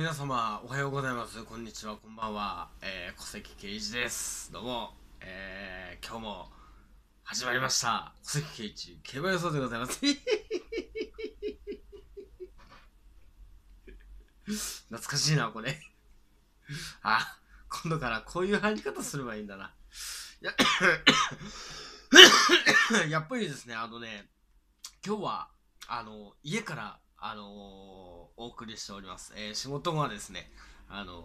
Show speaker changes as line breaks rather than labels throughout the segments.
皆様おはようございますこんにちはこんばんは、えー、小関圭一ですどうも、えー、今日も始まりました小関圭一競馬予想でございます 懐かしいなこれあ今度からこういう入り方すればいいんだなややっぱりですねあのね今日はあの家からあのー、お送りしております。えー、仕事はですね、あのー、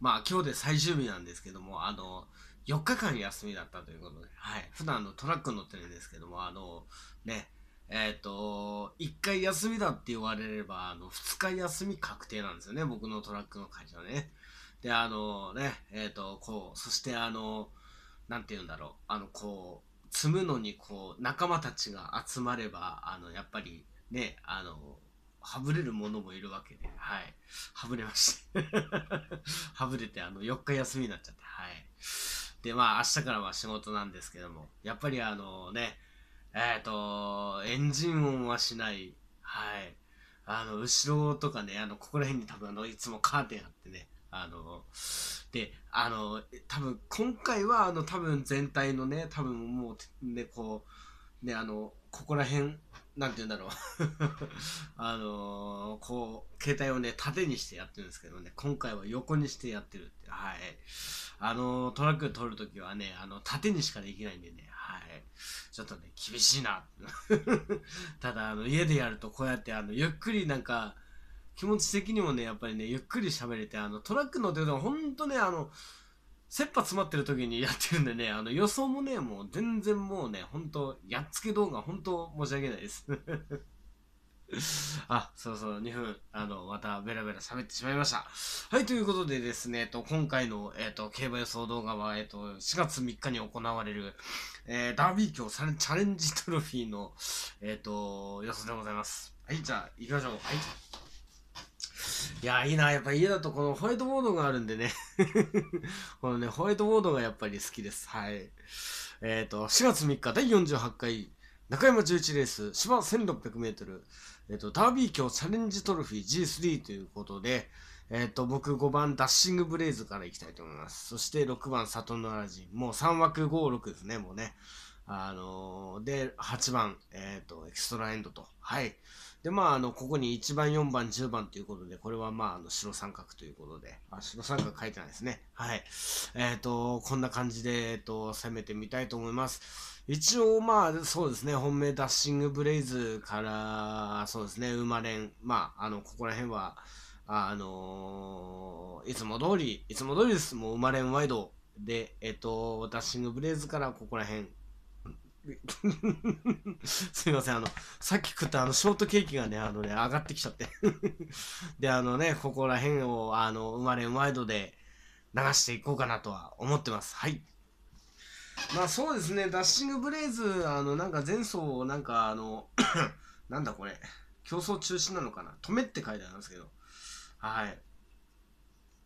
まあ、今日で最終日なんですけども、あのー、4日間休みだったということで、はい。普段のトラック乗ってるんですけども、あのね、えっ、と、1回休みだって言われれば、あの、2日休み確定なんですよね、僕のトラックの会社ね。で、あのね、えっ、と、こう、そしてあの、何、んて言うんだろう、あの、こう、積むのに、こう、仲間たちが集まれば、あの、やっぱり、ね、あの、はぶれるものもいるわけで、はい。はぶれました はぶれて、あの、4日休みになっちゃって、はい。で、まあ、明日からは仕事なんですけども、やっぱりあのね、えっ、ー、と、エンジン音はしない、はい。あの、後ろとかね、あの、ここら辺に多分あの、いつもカーテンあってね、あの、で、あの、多分今回はあの、多分全体のね、多分もうね、こう、ね、あの、ここら辺、なんて言うんだろう あのー、こう、携帯をね、縦にしてやってるんですけどね、今回は横にしてやってるって。はい。あのー、トラック撮るときはね、あの、縦にしかできないんでね、はい。ちょっとね、厳しいな。ただ、あの、家でやるとこうやって、あの、ゆっくりなんか、気持ち的にもね、やっぱりね、ゆっくり喋れて、あの、トラック乗ってると、ほんとね、あの、切羽詰まってる時にやってるんでね、あの予想もね、もう全然もうね、ほんと、やっつけ動画ほんと申し訳ないです。あ、そうそう、2分、あの、またベラベラ喋ってしまいました。はい、ということでですね、えっと、今回の、えっと、競馬予想動画は、えっと、4月3日に行われる、えー、ダービー争チャレンジトロフィーの、えっと、予想でございます。はい、じゃあ、行きましょう。はい。いや、いいな。やっぱ家だとこのホワイトボードがあるんでね このね、ホワイトボードがやっぱり好きです。はい。えっ、ー、と、4月3日第48回、中山11レース、芝1600メートル、えっ、ー、と、ダービー卿チャレンジトロフィー G3 ということで、えっ、ー、と、僕5番ダッシングブレイズからいきたいと思います。そして6番里のアラジン。もう3枠5、6ですね、もうね。あので、8番、えっ、と、エクストラエンドと。はい。で、まあ、あの、ここに1番、4番、10番ということで、これはまあ、あの、白三角ということで、あ、白三角書いてないですね。はい。えっ、ー、と、こんな感じで、えっ、ー、と、攻めてみたいと思います。一応、まあ、そうですね、本命ダッシングブレイズから、そうですね、れん、まあ、あの、ここら辺は、あのー、いつも通り、いつも通りです。もう、れんワイドで、えっ、と、ダッシングブレイズからここら辺、すいません、あの、さっき食ったあの、ショートケーキがね、あのね、上がってきちゃって で、あのね、ここら辺を、あの、生まれうまい度で流していこうかなとは思ってます。はい。まあそうですね、ダッシングブレイズ、あの、なんか前走、なんかあの なんだこれ、競争中止なのかな止めって書いてあるんですけど。はい。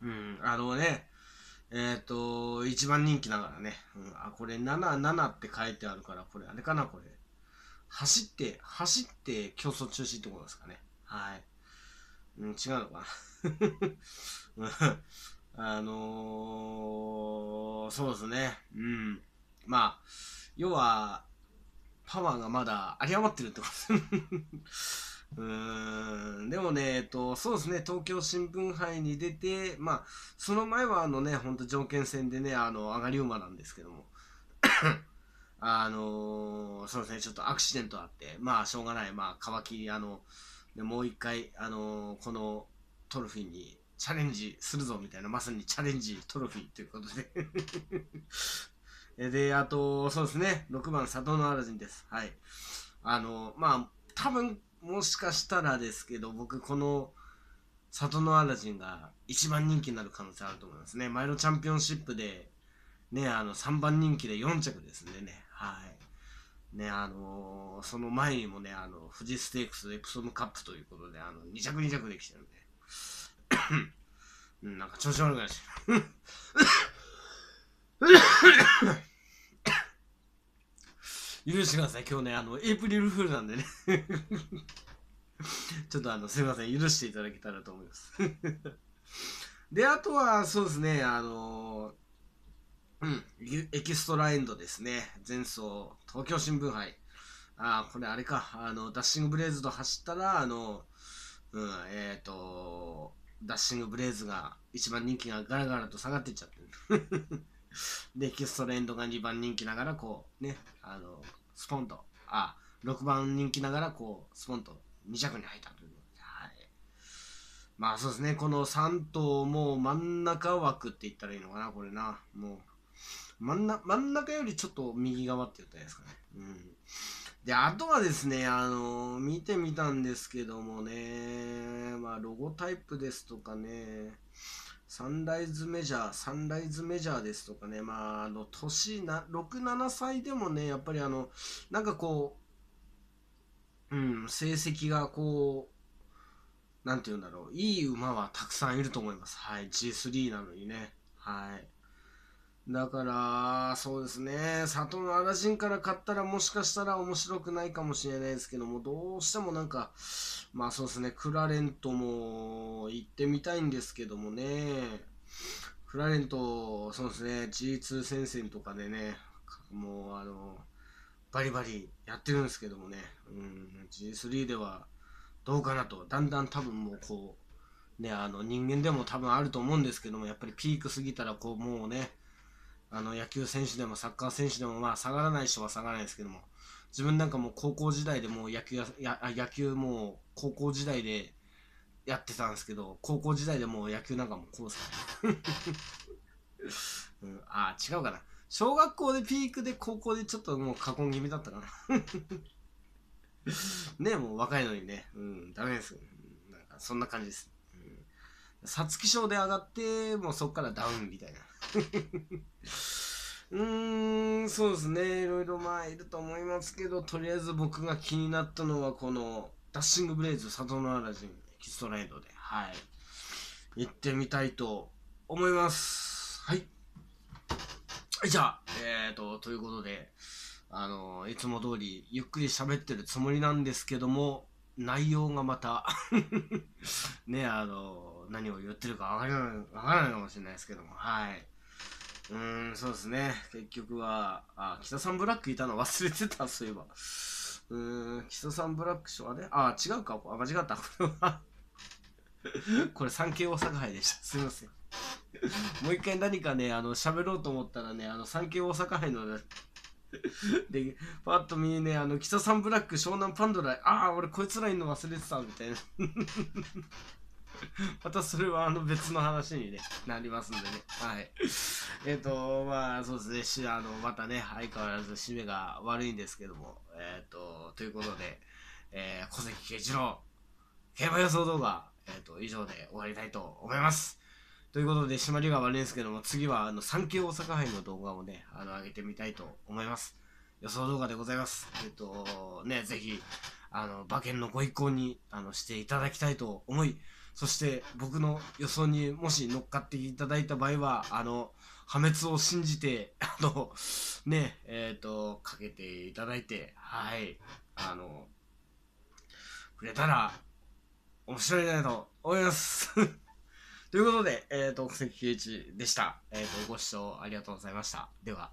うん、あのね、えっ、ー、と、一番人気だからね。うん、あ、これ77って書いてあるから、これあれかな、これ。走って、走って競争中止ってことですかね。はい。うん、違うのかな。あのー、そうですね。うん。まあ、要は、パワーがまだ有り余ってるってことです。うんでもね、えっと、そうですね、東京新聞杯に出て、まあ、その前はあのね、本当条件戦でね、あの、上がり馬なんですけども、あのー、そうですね、ちょっとアクシデントあって、まあ、しょうがない、まあ、乾き、あの、でもう一回、あのー、このトロフィーにチャレンジするぞみたいな、まさにチャレンジトロフィーということで で、あと、そうですね、6番、佐藤のアラジンです。はい。あのー、まあ、多分、もしかしたらですけど、僕、この、里のアラジンが一番人気になる可能性あると思いますね。前のチャンピオンシップで、ね、あの、3番人気で4着ですんでね、はい。ね、あのー、その前にもね、あの、富士ステークス、エプソムカップということで、あの、2着2着できてるんで、なんか調子悪くなるし。許してください。今日ね、あの、エイプリルフールなんでね ちょっとあの、すいません。許していただけたらと思いますで、あとは、そうですね、あのうん、エキストラエンドですね。前奏、東京新聞杯。ああ、これあれか。あの、ダッシングブレイズと走ったら、あの、うん、えっ、ー、と、ダッシングブレイズが、一番人気がガラガラと下がっていっちゃってるで、エキストレンドが2番人気ながら、こう、ね、あの、スポンと、あ、6番人気ながら、こう、スポンと2着に入ったという。まあそうですね、この3頭も真ん中枠って言ったらいいのかな、これな。もう、真ん真ん中よりちょっと右側って言ったらいいですかね。うん。で、あとはですね、あのー、見てみたんですけどもね、まあ、ロゴタイプですとかね、サンライズメジャー、サンライズメジャーですとかね、まあ、あの、年な、6、7歳でもね、やっぱりあの、なんかこう、うん、成績がこう、なんて言うんだろう、いい馬はたくさんいると思います。はい、G3 なのにね。はい。だから、そうですね。里のアラジンから買ったらもしかしたら面白くないかもしれないですけども、どうしてもなんか、まあそうですね、クラレントも行ってみたいんですけどもね。クラレント、そうですね、G2 戦線とかでね、もうあの、バリバリやってるんですけどもね、うん、G3 ではどうかなと、だんだん多分もうこう、ね、あの人間でも多分あると思うんですけども、やっぱりピーク過ぎたらこうもうね、あの野球選手でもサッカー選手でもまあ下がらない人は下がらないですけども自分なんかもう高校時代でもう野球やや野球もう高校時代でやってたんですけど高校時代でもう野球なんかもうこうさ、うん、ああ違うかな小学校でピークで高校でちょっともう過言気味だったかな ねもう若いのにねうんダメです、なんかそんな感じです皐月賞で上がって、もうそこからダウンみたいな。うーん、そうですね。いろいろまあいると思いますけど、とりあえず僕が気になったのは、この、ダッシングブレイズ、里の嵐、エキストライドで、はい。行ってみたいと思います。はい。じゃあ、えーと、ということで、あの、いつも通りゆっくり喋ってるつもりなんですけども、内容がまた ね、あの、何を言ってるかわからない、わからないかもしれないですけども、はい。うん、そうですね。結局は、あ、北さんブラックいたの忘れてた、そういえば。うん、北さんブラック賞はね、あ、違うか、あ、間違った、これはこれ、産経大阪杯でした。すいません。もう一回何かね、あの、喋ろうと思ったらね、あの、産経大阪杯の、ね、で、パッと見ね、あの、キササンブラック、湘南パンドラ、ああ、俺こいつらいんの忘れてた、みたいな。またそれはあの別の話に、ね、なりますんでね。はい。えっ、ー、と、まあそうですね、あの、またね、相変わらず締めが悪いんですけども、えっ、ー、と、ということで、えー、小関慶一郎、競馬予想動画、えっ、ー、と、以上で終わりたいと思います。ということで、締まりが悪いんですけども、次は、あの、産経大阪杯の動画をね、あの、上げてみたいと思います。予想動画でございます。えっと、ね、ぜひ、あの、馬券のご一行に、あの、していただきたいと思い、そして、僕の予想にもし乗っかっていただいた場合は、あの、破滅を信じて、あの、ね、えっ、ー、と、かけていただいて、はい、あの、くれたら、面白いなと思います。ということで、えっ、ー、と、国籍圭でした。えっ、ー、と、ご視聴ありがとうございました。では。